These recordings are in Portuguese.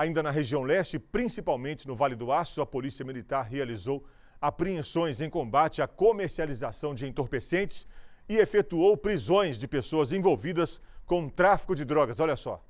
Ainda na região leste, principalmente no Vale do Aço, a Polícia Militar realizou apreensões em combate à comercialização de entorpecentes e efetuou prisões de pessoas envolvidas com tráfico de drogas. Olha só.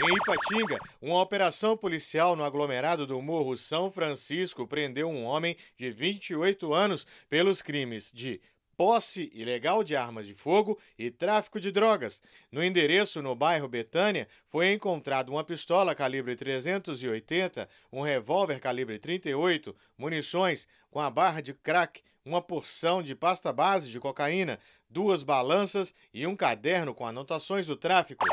Em Ipatinga, uma operação policial no aglomerado do Morro São Francisco prendeu um homem de 28 anos pelos crimes de posse ilegal de armas de fogo e tráfico de drogas. No endereço, no bairro Betânia, foi encontrado uma pistola calibre 380, um revólver calibre 38, munições com a barra de crack, uma porção de pasta base de cocaína, duas balanças e um caderno com anotações do tráfico.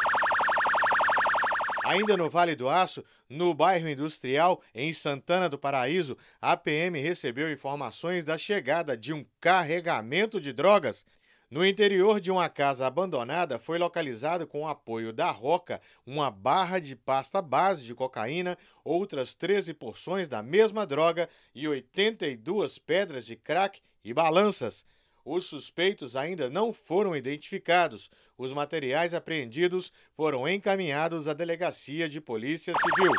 Ainda no Vale do Aço, no bairro Industrial, em Santana do Paraíso, a PM recebeu informações da chegada de um carregamento de drogas. No interior de uma casa abandonada foi localizado, com o apoio da Roca, uma barra de pasta base de cocaína, outras 13 porções da mesma droga e 82 pedras de crack e balanças. Os suspeitos ainda não foram identificados. Os materiais apreendidos foram encaminhados à Delegacia de Polícia Civil.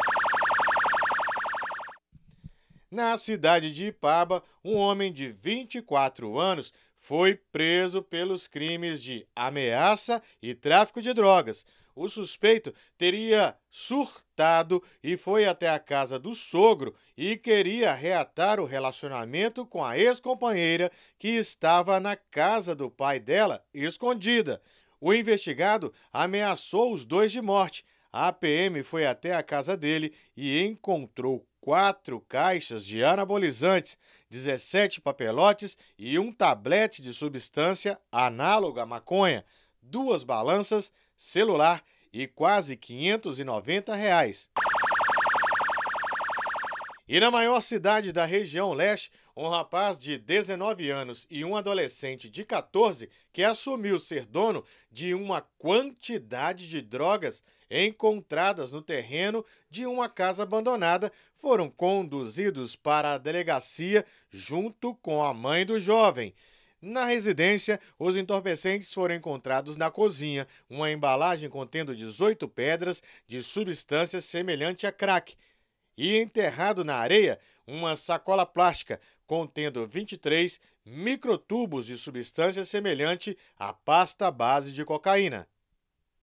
Na cidade de Ipaba, um homem de 24 anos foi preso pelos crimes de ameaça e tráfico de drogas. O suspeito teria surtado e foi até a casa do sogro e queria reatar o relacionamento com a ex-companheira que estava na casa do pai dela, escondida. O investigado ameaçou os dois de morte a PM foi até a casa dele e encontrou quatro caixas de anabolizantes, 17 papelotes e um tablete de substância análoga à maconha, duas balanças, celular e quase 590 reais. E na maior cidade da região leste, um rapaz de 19 anos e um adolescente de 14 que assumiu ser dono de uma quantidade de drogas encontradas no terreno de uma casa abandonada foram conduzidos para a delegacia junto com a mãe do jovem. Na residência, os entorpecentes foram encontrados na cozinha, uma embalagem contendo 18 pedras de substância semelhante a crack e enterrado na areia uma sacola plástica contendo 23 microtubos de substância semelhante à pasta base de cocaína.